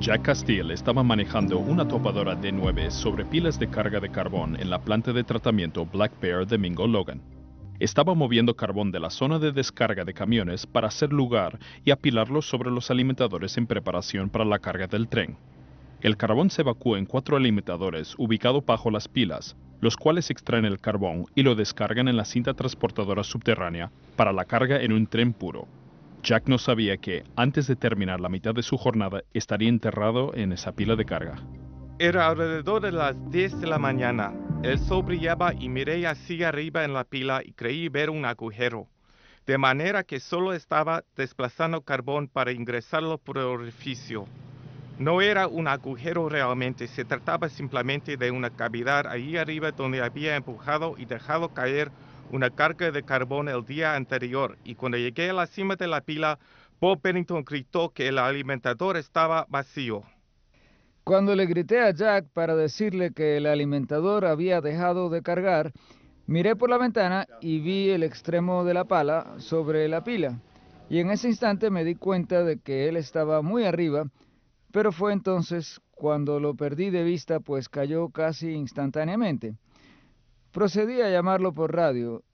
Jack Castile estaba manejando una topadora de 9 sobre pilas de carga de carbón en la planta de tratamiento Black Bear de Mingo Logan. Estaba moviendo carbón de la zona de descarga de camiones para hacer lugar y apilarlo sobre los alimentadores en preparación para la carga del tren. El carbón se evacúa en cuatro alimentadores ubicados bajo las pilas, los cuales extraen el carbón y lo descargan en la cinta transportadora subterránea para la carga en un tren puro. Jack no sabía que, antes de terminar la mitad de su jornada, estaría enterrado en esa pila de carga. Era alrededor de las 10 de la mañana. El sol brillaba y miré hacia arriba en la pila y creí ver un agujero. De manera que solo estaba desplazando carbón para ingresarlo por el orificio. No era un agujero realmente, se trataba simplemente de una cavidad ahí arriba donde había empujado y dejado caer una carga de carbón el día anterior y cuando llegué a la cima de la pila, Bob Bennington gritó que el alimentador estaba vacío. Cuando le grité a Jack para decirle que el alimentador había dejado de cargar, miré por la ventana y vi el extremo de la pala sobre la pila. Y en ese instante me di cuenta de que él estaba muy arriba, pero fue entonces cuando lo perdí de vista, pues cayó casi instantáneamente. Procedí a llamarlo por radio.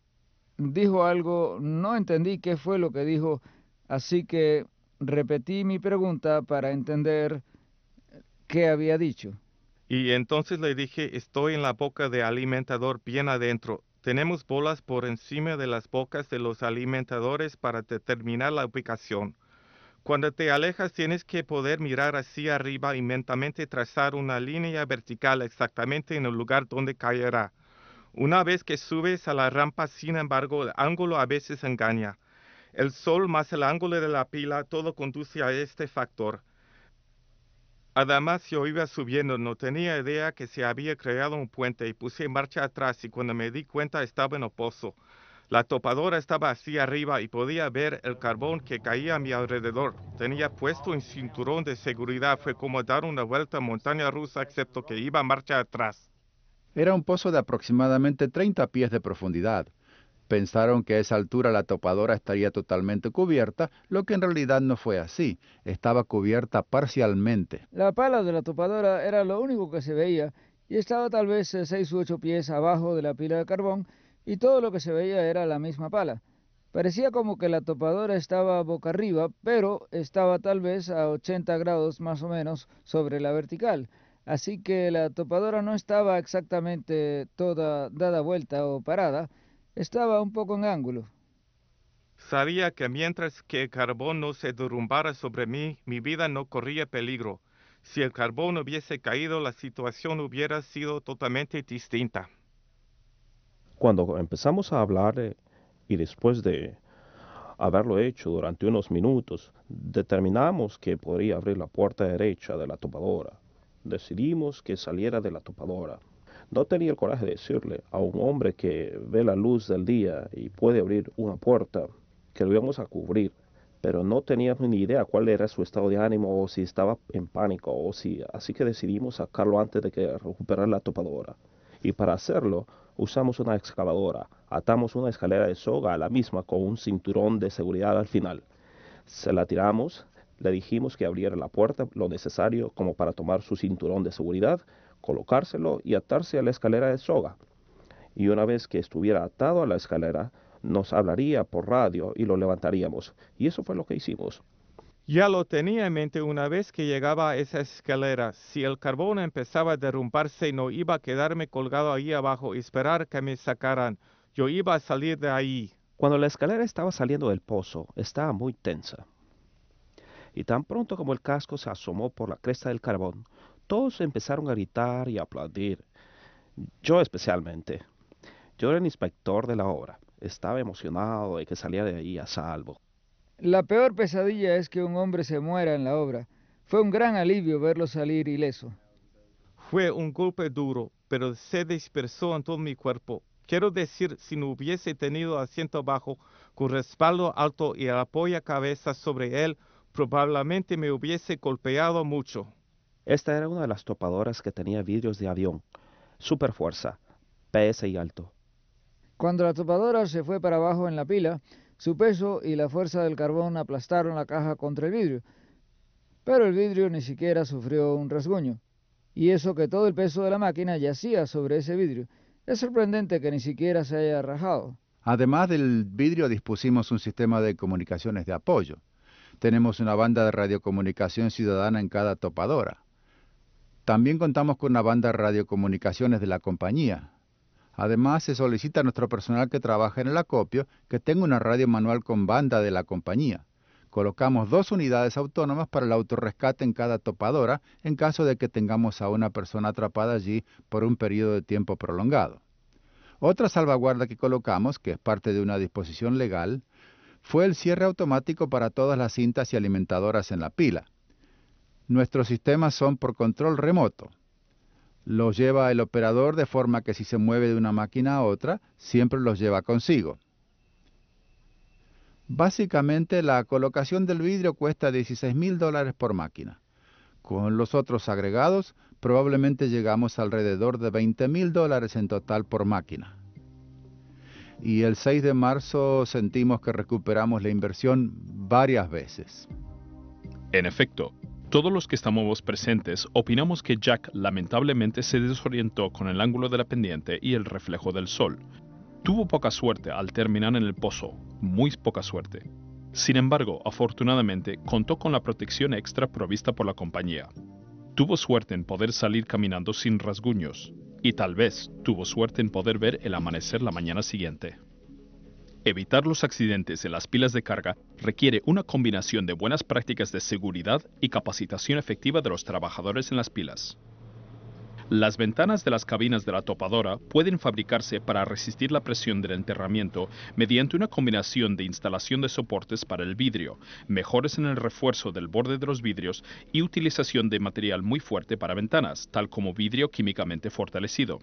Dijo algo, no entendí qué fue lo que dijo, así que repetí mi pregunta para entender qué había dicho. Y entonces le dije, estoy en la boca de alimentador bien adentro. Tenemos bolas por encima de las bocas de los alimentadores para determinar la ubicación. Cuando te alejas tienes que poder mirar hacia arriba y mentalmente trazar una línea vertical exactamente en el lugar donde caerá. Una vez que subes a la rampa, sin embargo, el ángulo a veces engaña. El sol más el ángulo de la pila, todo conduce a este factor. Además, yo iba subiendo, no tenía idea que se había creado un puente y puse marcha atrás y cuando me di cuenta estaba en oposo. pozo. La topadora estaba así arriba y podía ver el carbón que caía a mi alrededor. Tenía puesto un cinturón de seguridad, fue como dar una vuelta a montaña rusa excepto que iba marcha atrás. Era un pozo de aproximadamente 30 pies de profundidad. Pensaron que a esa altura la topadora estaría totalmente cubierta, lo que en realidad no fue así. Estaba cubierta parcialmente. La pala de la topadora era lo único que se veía y estaba tal vez 6 eh, u 8 pies abajo de la pila de carbón y todo lo que se veía era la misma pala. Parecía como que la topadora estaba boca arriba, pero estaba tal vez a 80 grados más o menos sobre la vertical así que la topadora no estaba exactamente toda dada vuelta o parada, estaba un poco en ángulo. Sabía que mientras que el carbón no se derrumbara sobre mí, mi vida no corría peligro. Si el carbón hubiese caído, la situación hubiera sido totalmente distinta. Cuando empezamos a hablar eh, y después de haberlo hecho durante unos minutos, determinamos que podría abrir la puerta derecha de la topadora decidimos que saliera de la topadora. No tenía el coraje de decirle a un hombre que ve la luz del día y puede abrir una puerta que lo íbamos a cubrir, pero no tenía ni idea cuál era su estado de ánimo o si estaba en pánico o si, así que decidimos sacarlo antes de que recuperara la topadora. Y para hacerlo, usamos una excavadora, atamos una escalera de soga a la misma con un cinturón de seguridad al final. Se la tiramos, le dijimos que abriera la puerta lo necesario como para tomar su cinturón de seguridad, colocárselo y atarse a la escalera de soga. Y una vez que estuviera atado a la escalera, nos hablaría por radio y lo levantaríamos. Y eso fue lo que hicimos. Ya lo tenía en mente una vez que llegaba a esa escalera. Si el carbón empezaba a derrumbarse, no iba a quedarme colgado ahí abajo, y esperar que me sacaran. Yo iba a salir de ahí. Cuando la escalera estaba saliendo del pozo, estaba muy tensa y tan pronto como el casco se asomó por la cresta del carbón, todos empezaron a gritar y aplaudir, yo especialmente. Yo era el inspector de la obra, estaba emocionado de que salía de ahí a salvo. La peor pesadilla es que un hombre se muera en la obra. Fue un gran alivio verlo salir ileso. Fue un golpe duro, pero se dispersó en todo mi cuerpo. Quiero decir, si no hubiese tenido asiento bajo, con respaldo alto y apoya cabeza sobre él, probablemente me hubiese golpeado mucho. Esta era una de las topadoras que tenía vidrios de avión, super fuerza, PS y alto. Cuando la topadora se fue para abajo en la pila, su peso y la fuerza del carbón aplastaron la caja contra el vidrio, pero el vidrio ni siquiera sufrió un rasguño. Y eso que todo el peso de la máquina yacía sobre ese vidrio. Es sorprendente que ni siquiera se haya rajado. Además del vidrio dispusimos un sistema de comunicaciones de apoyo. Tenemos una banda de radiocomunicación ciudadana en cada topadora. También contamos con una banda de radiocomunicaciones de la compañía. Además, se solicita a nuestro personal que trabaja en el acopio que tenga una radio manual con banda de la compañía. Colocamos dos unidades autónomas para el autorrescate en cada topadora en caso de que tengamos a una persona atrapada allí por un periodo de tiempo prolongado. Otra salvaguarda que colocamos, que es parte de una disposición legal, fue el cierre automático para todas las cintas y alimentadoras en la pila. Nuestros sistemas son por control remoto. Los lleva el operador de forma que si se mueve de una máquina a otra, siempre los lleva consigo. Básicamente la colocación del vidrio cuesta 16 mil dólares por máquina. Con los otros agregados, probablemente llegamos alrededor de 20 mil dólares en total por máquina y el 6 de marzo sentimos que recuperamos la inversión varias veces. En efecto, todos los que estamos presentes opinamos que Jack lamentablemente se desorientó con el ángulo de la pendiente y el reflejo del sol. Tuvo poca suerte al terminar en el pozo, muy poca suerte. Sin embargo, afortunadamente, contó con la protección extra provista por la compañía. Tuvo suerte en poder salir caminando sin rasguños, y tal vez tuvo suerte en poder ver el amanecer la mañana siguiente. Evitar los accidentes en las pilas de carga requiere una combinación de buenas prácticas de seguridad y capacitación efectiva de los trabajadores en las pilas. Las ventanas de las cabinas de la topadora pueden fabricarse para resistir la presión del enterramiento mediante una combinación de instalación de soportes para el vidrio, mejores en el refuerzo del borde de los vidrios y utilización de material muy fuerte para ventanas, tal como vidrio químicamente fortalecido.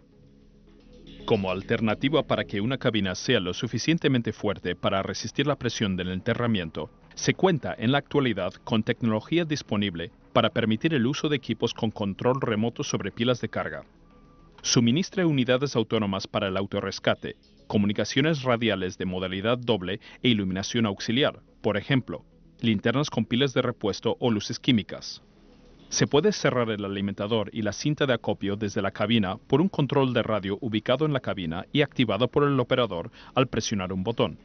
Como alternativa para que una cabina sea lo suficientemente fuerte para resistir la presión del enterramiento, se cuenta en la actualidad con tecnología disponible para permitir el uso de equipos con control remoto sobre pilas de carga. Suministre unidades autónomas para el autorrescate, comunicaciones radiales de modalidad doble e iluminación auxiliar, por ejemplo, linternas con pilas de repuesto o luces químicas. Se puede cerrar el alimentador y la cinta de acopio desde la cabina por un control de radio ubicado en la cabina y activado por el operador al presionar un botón.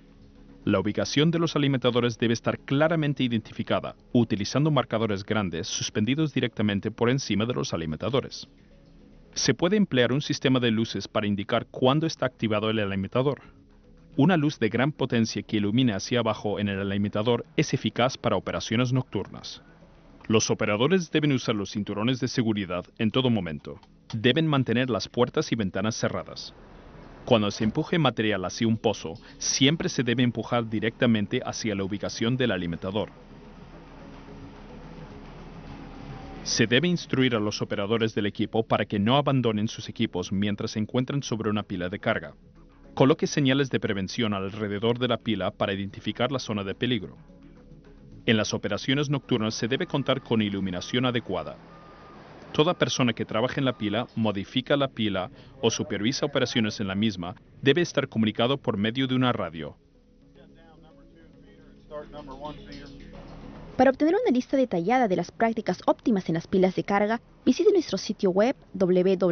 La ubicación de los alimentadores debe estar claramente identificada, utilizando marcadores grandes suspendidos directamente por encima de los alimentadores. Se puede emplear un sistema de luces para indicar cuándo está activado el alimentador. Una luz de gran potencia que ilumine hacia abajo en el alimentador es eficaz para operaciones nocturnas. Los operadores deben usar los cinturones de seguridad en todo momento. Deben mantener las puertas y ventanas cerradas. Cuando se empuje material hacia un pozo, siempre se debe empujar directamente hacia la ubicación del alimentador. Se debe instruir a los operadores del equipo para que no abandonen sus equipos mientras se encuentran sobre una pila de carga. Coloque señales de prevención alrededor de la pila para identificar la zona de peligro. En las operaciones nocturnas se debe contar con iluminación adecuada, Toda persona que trabaja en la pila, modifica la pila o supervisa operaciones en la misma debe estar comunicado por medio de una radio. Para obtener una lista detallada de las prácticas óptimas en las pilas de carga, visite nuestro sitio web www.msha.gov.